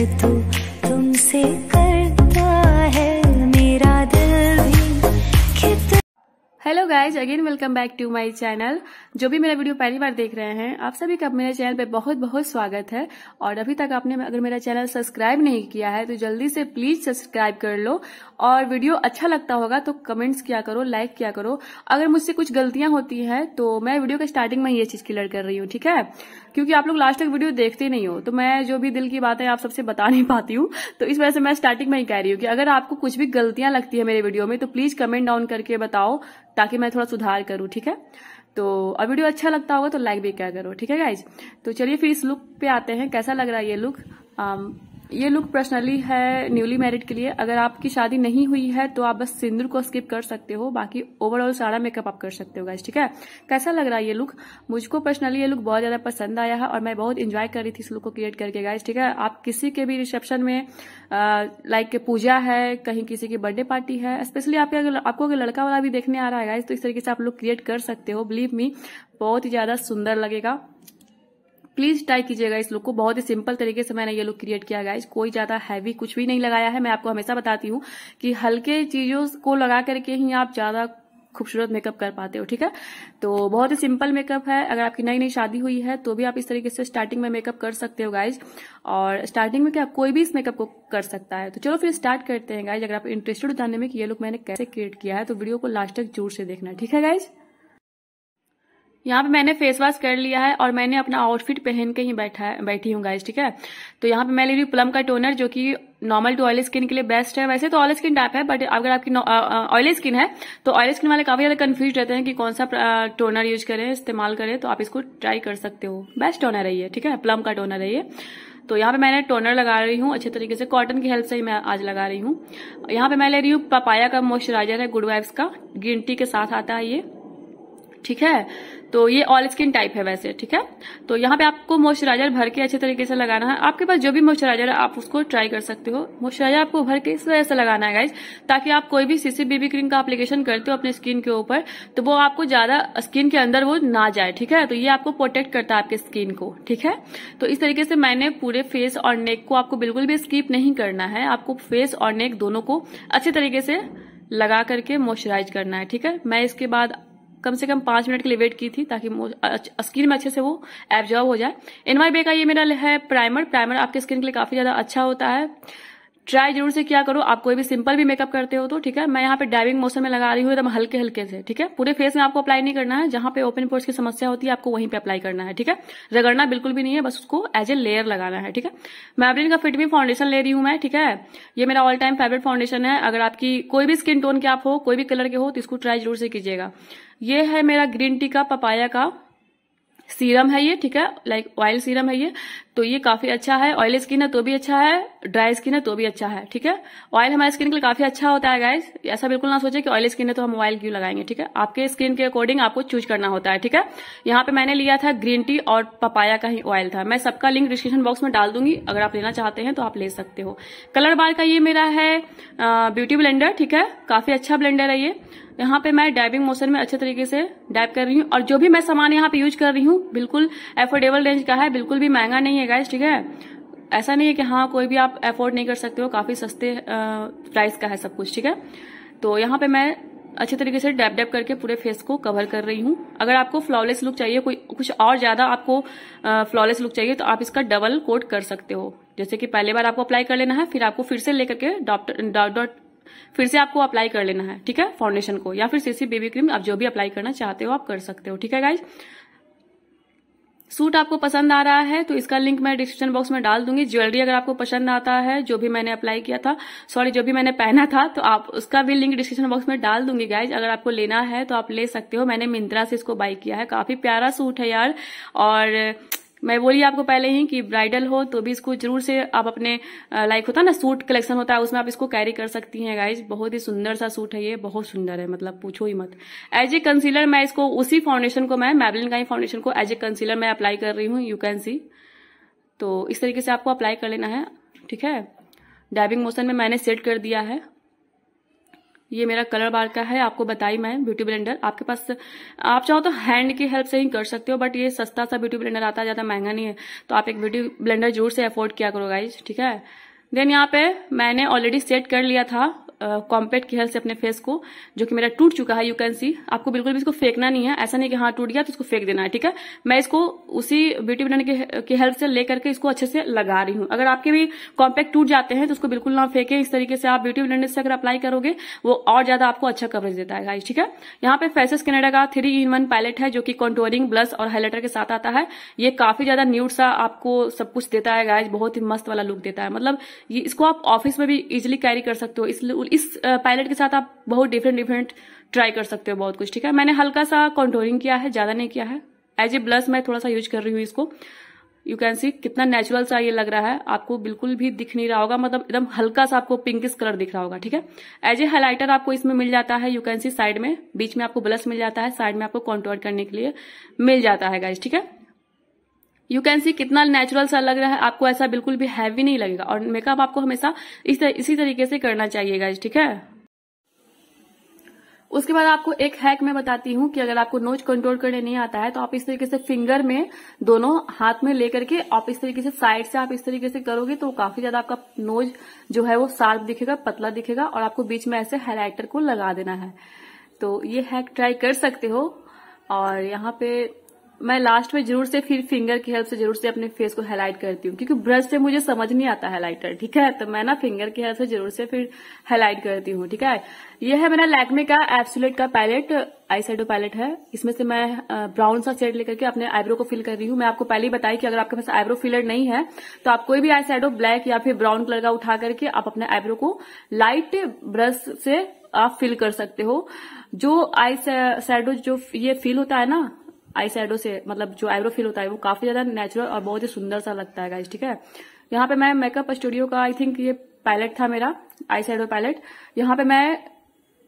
तो करता है मेरा hello guys again welcome back to my channel जो भी मेरा वीडियो पहली बार देख रहे हैं आप सभी का मेरे चैनल पे बहुत बहुत स्वागत है और अभी तक आपने अगर मेरा चैनल सब्सक्राइब नहीं किया है तो जल्दी से प्लीज सब्सक्राइब कर लो और वीडियो अच्छा लगता होगा तो कमेंट्स किया करो लाइक किया करो अगर मुझसे कुछ गलतियां होती हैं तो मैं वीडियो के स्टार्टिंग में ये चीज क्लियर कर रही हूँ ठीक है क्योंकि आप लोग लास्ट तक वीडियो देखते नहीं हो तो मैं जो भी दिल की बातें आप सबसे बता नहीं पाती हूँ तो इस वजह से मैं स्टार्टिंग में ही कह रही हूँ कि अगर आपको कुछ भी गलतियां लगती है मेरे वीडियो में तो प्लीज कमेंट डाउन करके बताओ ताकि मैं थोड़ा सुधार करूँ ठीक है तो अब वीडियो अच्छा लगता होगा तो लाइक भी क्या करो ठीक है गाइज तो चलिए फिर इस लुक पे आते हैं कैसा लग रहा है ये लुक ये लुक पर्सनली है न्यूली मैरिड के लिए अगर आपकी शादी नहीं हुई है तो आप बस सिंदूर को स्किप कर सकते हो बाकी ओवरऑल सारा मेकअप आप कर सकते हो गाइज ठीक है कैसा लग रहा है ये लुक मुझको पर्सनली ये लुक बहुत ज्यादा पसंद आया है और मैं बहुत इंजॉय कर रही थी इस लुक को क्रिएट करके गाइस ठीक है आप किसी के भी रिसेप्शन में लाइक पूजा है कहीं किसी की बर्थडे पार्टी है स्पेशली आपके अगर आपको अगर लड़का वाला भी देखने आ रहा है गाइज तो इस तरीके से आप लुक क्रिएट कर सकते हो बिलीव मी बहुत ही ज्यादा सुंदर लगेगा प्लीज ट्राई कीजिएगा इस लुक को बहुत ही सिंपल तरीके से मैंने ये लुक क्रिएट किया गाइज कोई ज्यादा हैवी कुछ भी नहीं लगाया है मैं आपको हमेशा बताती हूँ कि हल्के चीजों को लगा करके ही आप ज्यादा खूबसूरत मेकअप कर पाते हो ठीक है तो बहुत ही सिंपल मेकअप है अगर आपकी नई नई शादी हुई है तो भी आप इस तरीके से स्टार्टिंग में मेकअप कर सकते हो गाइज और स्टार्टिंग में क्या कोई भी इस मेकअप को कर सकता है तो चलो फिर स्टार्ट करते हैं गाइज अगर आप इंटरेस्टेड जानने में कि ये लुक मैंने कैसे क्रिएट किया है तो वीडियो को लास्ट तक जोर से देखना ठीक है गाइज यहाँ पे मैंने फेस वॉश कर लिया है और मैंने अपना आउटफिट पहन के ही बैठा है बैठी हूँ गाइस ठीक है तो यहाँ पे मैं ले रही हूँ प्लम का टोनर जो कि नॉर्मल टू ऑयल स्किन के लिए बेस्ट है वैसे तो ऑयल स्किन टाइप है बट अगर आपकी ऑयली स्किन है तो ऑयल स्किन वाले काफी ज्यादा कन्फ्यूज रहते हैं कि कौन सा टोनर यूज करें इस्तेमाल करें तो आप इसको ट्राई कर सकते हो बेस्ट टोनर है ये ठीक है प्लम का टोनर है ये तो यहाँ पे मैंने टोनर लगा रही हूँ अच्छे तरीके से कॉटन की हेल्प से ही मैं आज लगा रही हूँ यहाँ पे मैं ले रही हूँ पपाया का मॉइस्चराइजर है गुड वाइब्स का ग्रीन टी के साथ आता है ये ठीक है तो ये ऑल स्किन टाइप है वैसे ठीक है तो यहाँ पे आपको मॉइस्चराइजर भर के अच्छे तरीके से लगाना है आपके पास जो भी मॉइस्चराइजर है आप उसको ट्राई कर सकते हो मॉइस्चराइजर आपको भर के इस वजह से लगाना है गाइज ताकि आप कोई भी सीसी बीबी क्रीम का अप्लीकेशन करते हो अपने स्किन के ऊपर तो वो आपको ज्यादा स्किन के अंदर वो ना जाए ठीक है तो ये आपको प्रोटेक्ट करता है आपके स्किन को ठीक है तो इस तरीके से मैंने पूरे फेस और नेक को आपको बिल्कुल भी स्कीप नहीं करना है आपको फेस और नेक दोनों को अच्छे तरीके से लगा करके मॉइस्चराइज करना है ठीक है मैं इसके बाद कम से कम पांच मिनट के लिए वेट की थी ताकि स्किन में अच्छे से वो एब्जॉर्व हो जाए एनवाई बे का ये मेरा है प्राइमर प्राइमर आपके स्किन के लिए काफी ज्यादा अच्छा होता है ट्राई जरूर से क्या करो आप कोई भी सिंपल भी मेकअप करते हो तो ठीक है मैं यहाँ पे डाइविंग मोशन में लगा रही हूँ एकदम हल्के हल्के से ठीक है पूरे फेस में आपको अप्लाई नहीं करना है जहां पे ओपन पोर्स की समस्या होती है आपको वहीं पे अप्लाई करना है ठीक है रगड़ना बिल्कुल भी नहीं है बस उसको एज ए लेयर लगाना है ठीक है मैबलिन का फिटमी फाउंडेशन ले रही हूं मैं ठीक है ये मेरा ऑल टाइम फेवरेट फाउंडेशन है अगर आपकी कोई भी स्किन टोन के आप हो कोई भी कलर के हो तो इसको ट्राई जरूर से कीजिएगा ये है मेरा ग्रीन टी का पपाया का सीरम है ये ठीक है लाइक ऑयल सीरम है ये तो ये काफी अच्छा है ऑयली स्किन है तो भी अच्छा है ड्राई स्किन है तो भी अच्छा है ठीक है ऑयल हमारे स्किन के लिए काफी अच्छा होता है गाइस ऐसा बिल्कुल ना सोचे कि ऑयल स्किन है तो हम ऑयल क्यों लगाएंगे ठीक है आपके स्किन के अकॉर्डिंग आपको चूज करना होता है ठीक है यहाँ पे मैंने लिया था ग्रीन टी और पपाया का ही ऑयल था मैं सबका लिंक डिस्क्रिप्शन बॉक्स में डाल दूंगी अगर आप लेना चाहते हैं तो आप ले सकते हो कलर बार का ये मेरा है ब्यूटी ब्लेंडर ठीक है काफी अच्छा ब्लेंडर है ये यहाँ पे मैं डाइविंग मोशन में अच्छे तरीके से डाइव कर रही हूँ और जो भी मैं सामान यहाँ पे यूज कर रही हूँ बिल्कुल एफोर्डेबल रेंज का है बिल्कुल भी महंगा नहीं है है गाइस ठीक है ऐसा नहीं है कि हाँ कोई भी आप एफोर्ड नहीं कर सकते हो काफी सस्ते प्राइस का है सब कुछ ठीक है तो यहाँ पे मैं अच्छे तरीके से डैप डैप करके पूरे फेस को कवर कर रही हूँ अगर आपको फ्लॉलेस लुक चाहिए कोई कुछ और ज्यादा आपको फ्लॉलेस लुक चाहिए तो आप इसका डबल कोट कर सकते हो जैसे कि पहले बार आपको अप्लाई कर लेना है फिर आपको फिर से लेकर के डॉक्टर डॉट फिर से आपको अप्लाई कर लेना है ठीक है फाउंडेशन को या फिर सीसी बेबी क्रीम आप जो भी अप्लाई करना चाहते हो आप कर सकते हो ठीक है गाइज सूट आपको पसंद आ रहा है तो इसका लिंक मैं डिस्क्रिप्शन बॉक्स में डाल दूंगी ज्वेलरी अगर आपको पसंद आता है जो भी मैंने अप्लाई किया था सॉरी जो भी मैंने पहना था तो आप उसका भी लिंक डिस्क्रिप्शन बॉक्स में डाल दूंगी गाइज अगर आपको लेना है तो आप ले सकते हो मैंने मिंत्रा से इसको बाई किया है काफी प्यारा सूट है यार और मैं बोली आपको पहले ही कि ब्राइडल हो तो भी इसको जरूर से आप अपने लाइक होता है ना सूट कलेक्शन होता है उसमें आप इसको कैरी कर सकती हैं गाइज बहुत ही सुंदर सा सूट है ये बहुत सुंदर है मतलब पूछो ही मत एज ए कंसीलर मैं इसको उसी फाउंडेशन को मैं मैबलिन का ही फाउंडेशन को एज ए कंसीलर मैं अप्लाई कर रही हूँ यू कैन सी तो इस तरीके से आपको अप्लाई कर लेना है ठीक है डाइविंग मोशन में मैंने सेट कर दिया है ये मेरा कलर बार का है आपको बताई मैं ब्यूटी ब्लेंडर आपके पास आप चाहो तो हैंड की हेल्प से ही कर सकते हो बट ये सस्ता सा ब्यूटी ब्लेंडर आता है ज़्यादा महंगा नहीं है तो आप एक ब्यूटी ब्लेंडर जरूर से अफोर्ड किया करो गाइज ठीक है देन यहाँ पे मैंने ऑलरेडी सेट कर लिया था कॉम्पैक्ट की हेल्प से अपने फेस को जो कि मेरा टूट चुका है यू कैन सी आपको बिल्कुल भी इसको फेंकना नहीं है ऐसा नहीं कि हाँ टूट गया तो इसको फेंक देना है ठीक है मैं इसको उसी ब्यूटी ब्लेंडर की हेल्प से लेकर के इसको अच्छे से लगा रही हूं अगर आपके भी कॉम्पैक्ट टूट जाते हैं तो उसको बिल्कुल ना फेंके इस तरीके से आप ब्यूटी ब्रांड से अगर अप्लाई करोगे वो और ज्यादा आपको अच्छा कवरेज देता है ठीक है यहाँ पे फेसेस कनेडा का थ्री इन वन पैलेट है जो कि कॉन्टोरिंग ब्लश और हाईलाइटर के साथ आता है ये काफी ज्यादा न्यूड सा आपको सब कुछ देता है गाइज बहुत ही मस्त वाला लुक देता है मतलब इसको आप ऑफिस में भी इजिली कैरी कर सकते हो इसलिए इस पैलेट के साथ आप बहुत डिफरेंट डिफरेंट ट्राई कर सकते हो बहुत कुछ ठीक है मैंने हल्का सा कॉन्टोरिंग किया है ज्यादा नहीं किया है एज ए ब्लस मैं थोड़ा सा यूज कर रही हूँ इसको यू कैन सी कितना नेचुरल सा ये लग रहा है आपको बिल्कुल भी दिख नहीं रहा होगा मतलब एकदम हल्का सा आपको पिंकिस कलर दिख रहा होगा ठीक है एज ए हाईलाइटर आपको इसमें मिल जाता है यू कैन सी साइड में बीच में आपको ब्लस मिल जाता है साइड में आपको कॉन्ट्रोल करने के लिए मिल जाता है गाइज ठीक है यू कैन सी कितना नेचुरल सा लग रहा है आपको ऐसा बिल्कुल भी हैवी नहीं लगेगा और मेकअप आपको हमेशा इस तर, इसी तरीके से करना चाहिए गाइज ठीक है उसके बाद आपको एक हैक मैं बताती हूँ कि अगर आपको नोज कंट्रोल करने नहीं आता है तो आप इस तरीके से फिंगर में दोनों हाथ में लेकर के आप इस तरीके से साइड से आप इस तरीके से करोगे तो काफी ज्यादा आपका नोज जो है वो शार्प दिखेगा पतला दिखेगा और आपको बीच में ऐसे हाईलाइटर को लगा देना है तो ये हैक ट्राई कर सकते हो और यहाँ पे मैं लास्ट में जरूर से फिर फिंगर की हेल्प से जरूर से अपने फेस को हाईलाइट करती हूँ क्योंकि ब्रश से मुझे समझ नहीं आता हाईलाइटर ठीक है तो मैं ना फिंगर की हेल्प से जरूर से फिर हाईलाइट करती हूँ ठीक है यह है मेरा लैकमे का एप्सुलेट का पैलेट आई साइडो पैलेट है इसमें से मैं ब्राउन सा शेड लेकर के अपने आईब्रो को फिल कर रही हूँ मैं आपको पहले ही बताई कि अगर आपके पास आईब्रो फिलर नहीं है तो आप कोई भी आई साइडो ब्लैक या फिर ब्राउन कलर का उठा करके आप अपने आईब्रो को लाइट ब्रश से आप फिल कर सकते हो जो आई सैडो जो ये फिल होता है ना आई शेडो से मतलब जो आईब्रो फिल होता है वो काफी ज्यादा नेचुरल और बहुत ही सुंदर सा लगता है ठीक है यहाँ पे मैं मेकअप स्टूडियो का आई थिंक ये पैलेट था मेरा आई शेडो पैलेट यहाँ पे मैं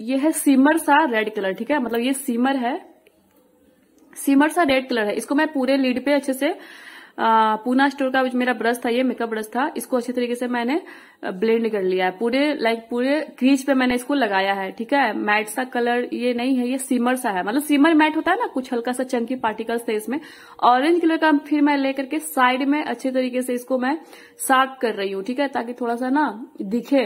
ये है सीमर सा रेड कलर ठीक है मतलब ये सीमर है सीमर सा रेड कलर है इसको मैं पूरे लीड पे अच्छे से पूना स्टोर का मेरा ब्रश था ये मेकअप ब्रश था इसको अच्छी तरीके से मैंने ब्लेंड कर लिया है पूरे लाइक पूरे क्रीज पे मैंने इसको लगाया है ठीक है मैट सा कलर ये नहीं है ये सीमर सा है मतलब सीमर मैट होता है ना कुछ हल्का सा चंकी पार्टिकल्स थे इसमें ऑरेंज कलर का फिर मैं लेकर के साइड में अच्छे तरीके से इसको मैं साफ कर रही हूँ ठीक है ताकि थोड़ा सा ना दिखे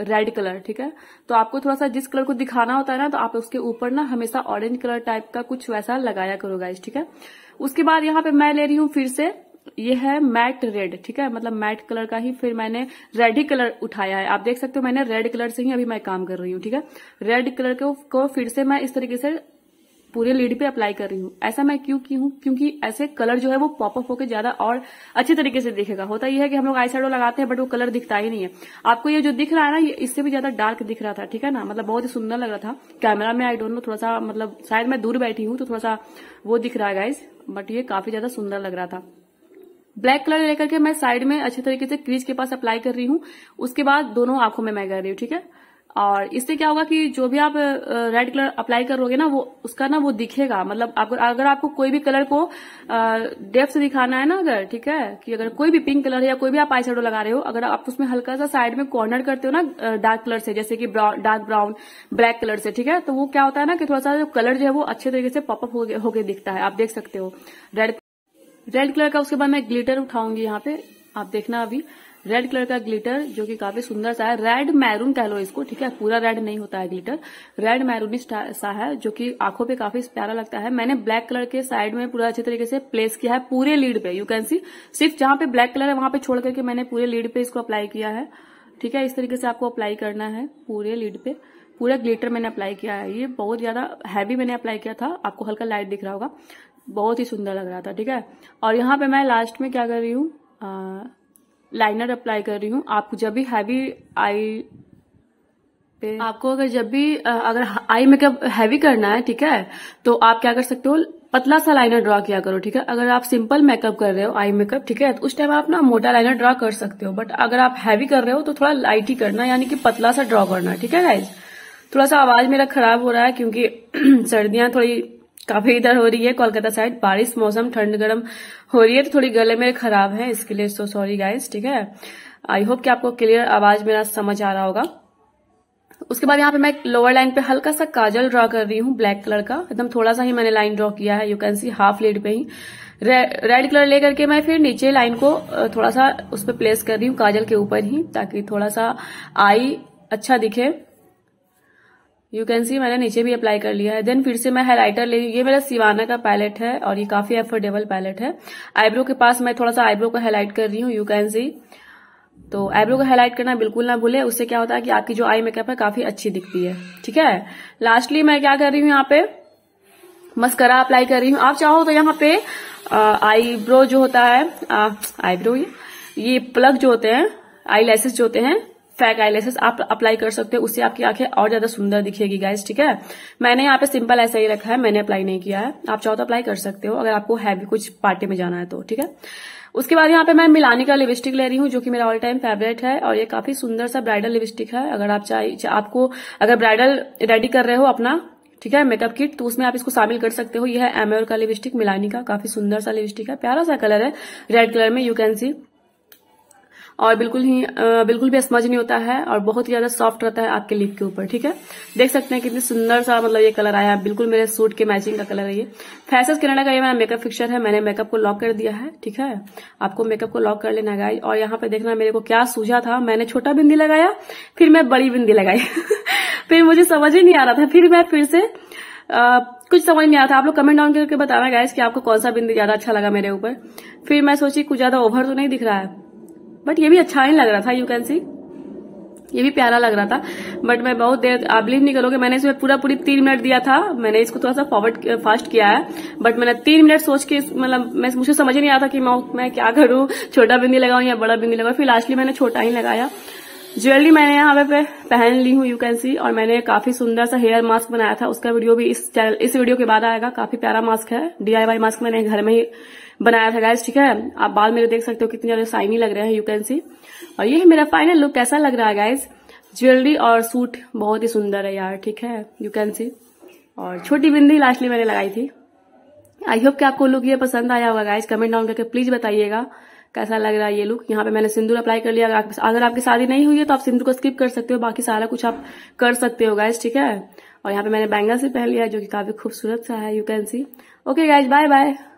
रेड कलर ठीक है तो आपको थोड़ा सा जिस कलर को दिखाना होता है ना तो आप उसके ऊपर ना हमेशा ऑरेंज कलर टाइप का कुछ वैसा लगाया करो गाइज ठीक है उसके बाद यहाँ पे मैं ले रही हूँ फिर से ये है मैट रेड ठीक है मतलब मैट कलर का ही फिर मैंने रेड ही कलर उठाया है आप देख सकते हो मैंने रेड कलर से ही अभी मैं काम कर रही हूँ ठीक है रेड कलर को, फिर से मैं इस तरीके से पूरे लीड पे अप्लाई कर रही हूँ ऐसा मैं क्यों की हूँ क्योंकि ऐसे कलर जो है वो पॉपअप होकर ज्यादा और अच्छे तरीके से दिखेगा होता यह है कि हम लोग आई शेडो लगाते हैं बट वो कलर दिखता ही नहीं है आपको ये जो दिख रहा है ना ये इससे भी ज्यादा डार्क दिख रहा था ठीक है ना मतलब बहुत ही सुंदर लग रहा था कैमरा में आई डोंट नो थोड़ा सा मतलब शायद मैं दूर बैठी हूँ तो थोड़ा सा वो दिख रहा है गाइज बट ये काफी ज्यादा सुंदर लग रहा था ब्लैक कलर लेकर के मैं साइड में अच्छे तरीके से क्रीज के पास अप्लाई कर रही हूँ उसके बाद दोनों आंखों में मैं कर रही हूँ ठीक है और इससे क्या होगा कि जो भी आप रेड कलर अप्लाई करोगे ना वो उसका ना वो दिखेगा मतलब अगर आपको कोई भी कलर को डेप्थ से दिखाना है ना अगर ठीक है कि अगर कोई भी पिंक कलर है या कोई भी आप आई लगा रहे हो अगर आप उसमें हल्का सा साइड में कॉर्नर करते हो ना डार्क कलर से जैसे कि डार्क ब्राउन ब्लैक कलर से ठीक है तो वो क्या होता है ना कि थोड़ा सा कलर जो है वो अच्छे तरीके से पॉपअप होके दिखता है आप देख सकते हो रेड रेड कलर का उसके बाद मैं ग्लिटर उठाऊंगी यहाँ पे आप देखना अभी रेड कलर का ग्लिटर जो कि काफी सुंदर सा है रेड मैरून कह लो इसको ठीक है पूरा रेड नहीं होता है ग्लिटर रेड मैरून सा है जो कि आंखों पे काफी प्यारा लगता है मैंने ब्लैक कलर के साइड में पूरा अच्छे तरीके से प्लेस किया है पूरे लीड पे यू कैन सी सिर्फ जहां पे ब्लैक कलर है वहां पे छोड़ करके मैंने पूरे लीड पे इसको अप्लाई किया है ठीक है इस तरीके से आपको अप्लाई करना है पूरे लीड पे पूरा ग्लिटर मैंने अप्लाई किया है ये बहुत ज्यादा हैवी मैंने अप्लाई किया था आपको हल्का लाइट दिख रहा होगा बहुत ही सुंदर लग रहा था ठीक है और यहाँ पे मैं लास्ट में क्या कर रही हूँ लाइनर अप्लाई कर रही हूँ आपको जब भी हैवी आई पे आपको अगर जब भी अगर आई मेकअप हैवी करना है ठीक है तो आप क्या कर सकते हो पतला सा लाइनर ड्रॉ किया करो ठीक है अगर आप सिंपल मेकअप कर रहे हो आई मेकअप ठीक है तो उस टाइम आप ना मोटा लाइनर ड्रॉ कर सकते हो बट अगर आप हैवी कर रहे हो तो थोड़ा लाइट ही करना यानी कि पतला सा ड्रॉ करना ठीक है गाइज थोड़ा सा आवाज मेरा खराब हो रहा है क्योंकि सर्दियां थोड़ी काफी इधर हो रही है कोलकाता साइड बारिश मौसम ठंड गर्म हो रही है तो थोड़ी गले मेरे खराब है इसके लिए सो सॉरी गाइस ठीक है आई होप कि आपको क्लियर आवाज मेरा समझ आ रहा होगा उसके बाद यहाँ पे मैं लोअर लाइन पे हल्का सा काजल ड्रॉ कर रही हूँ ब्लैक कलर का एकदम थोड़ा सा ही मैंने लाइन ड्रॉ किया है you can see half lid पे ही रेड कलर लेकर के मैं फिर नीचे लाइन को थोड़ा सा उस पर प्लेस कर रही हूँ काजल के ऊपर ही ताकि थोड़ा सा आई अच्छा दिखे यू कैन सी मैंने नीचे भी अप्लाई कर लिया है देन फिर से मैं हाईलाइटर ले ये मेरा सिवाना का पैलेट है और ये काफी एफोर्डेबल पैलेट है आईब्रो के पास मैं थोड़ा सा आईब्रो को हाईलाइट कर रही हूँ यू कैन सी तो आईब्रो को हाईलाइट करना बिल्कुल ना भूले उससे क्या होता है कि आपकी जो आई मेकअप है काफी अच्छी दिखती है ठीक है लास्टली मैं क्या कर रही हूँ यहाँ पे मस्करा अप्लाई कर रही हूँ आप चाहो तो यहाँ पे आईब्रो जो होता है आईब्रो ये, ये प्लग जो होते हैं आई जो होते हैं फैक आईलेसेस आप अप्लाई कर सकते हो उससे आपकी आंखें और ज्यादा सुंदर दिखेगी गाइस ठीक है मैंने यहाँ पे सिंपल ऐसा ही रखा है मैंने अप्लाई नहीं किया है आप चाहो तो अप्लाई कर सकते हो अगर आपको हैवी कुछ पार्टी में जाना है तो ठीक है उसके बाद यहाँ पे मैं मिलानी का लिपस्टिक ले रही हूँ जो कि मेरा ऑल टाइम फेवरेट है और ये काफी सुंदर सा ब्राइडल लिपस्टिक है अगर आप चाहिए आपको अगर ब्राइडल रेडी कर रहे हो अपना ठीक है मेकअप किट तो उसमें आप इसको शामिल कर सकते हो यह है एमओर का लिपस्टिक मिलानी का काफी सुंदर सा लिपस्टिक है प्यारा सा कलर है रेड कलर में यू कैन सी और बिल्कुल ही बिल्कुल भी स्मज नहीं होता है और बहुत ही ज्यादा सॉफ्ट रहता है आपके लिप के ऊपर ठीक है देख सकते हैं कितनी सुंदर सा मतलब ये कलर आया है बिल्कुल मेरे सूट के मैचिंग का कलर है ये फैसल कनाडा का ये मेरा मेकअप फिक्सर है मैंने मेकअप को लॉक कर दिया है ठीक है आपको मेकअप को लॉक कर लेना गाय और यहाँ पे देखना मेरे को क्या सूझा था मैंने छोटा बिंदी लगाया फिर मैं बड़ी बिंदी लगाई फिर मुझे समझ ही नहीं आ रहा था फिर मैं फिर से कुछ समझ नहीं आ रहा था आप लोग कमेंट डाउन करके बताना गाइस कि आपको कौन सा बिंदी ज्यादा अच्छा लगा मेरे ऊपर फिर मैं सोची कुछ ज्यादा ओवर तो नहीं दिख रहा है बट ये भी अच्छा नहीं लग रहा था यू कैन सी ये भी प्यारा लग रहा था बट मैं बहुत देर आप बिलीव नहीं करोगे मैंने इसमें पूरा पूरी तीन मिनट दिया था मैंने इसको थोड़ा सा फॉरवर्ड फास्ट किया है बट मैंने तीन मिनट सोच के मतलब मैं मुझे समझ नहीं आता कि मैं, मैं क्या करूं छोटा बिंदी लगाऊं या बड़ा बिंदी लगाऊं फिर लास्टली मैंने छोटा ही लगाया ज्वेलरी मैंने यहाँ पे पहन ली हूँ यू कैन सी और मैंने काफी सुंदर सा हेयर मास्क बनाया था उसका वीडियो भी इस चैनल इस वीडियो के बाद आएगा काफी प्यारा मास्क है डीआईवाई मास्क मैंने घर में ही बनाया था गाइस ठीक है आप बाल मेरे देख सकते हो कितने ज्यादा शाइनी लग रहे हैं यू कैन सी और ये है मेरा फाइनल लुक कैसा लग रहा है गाइज ज्वेलरी और सूट बहुत ही सुंदर है यार ठीक है यू कैन सी और छोटी बिंदी लास्टली मैंने लगाई थी आई होप कि आपको लुक ये पसंद आया होगा गाइज कमेंट डाउन करके प्लीज बताइएगा कैसा लग रहा है ये लुक यहाँ पे मैंने सिंदूर अप्लाई कर लिया अगर अगर आपकी शादी नहीं हुई है तो आप सिंदूर को स्किप कर सकते हो बाकी सारा कुछ आप कर सकते हो गाइज ठीक है और यहाँ पे मैंने बैंगल से पहन लिया जो कि काफी खूबसूरत सा है you can see okay guys bye bye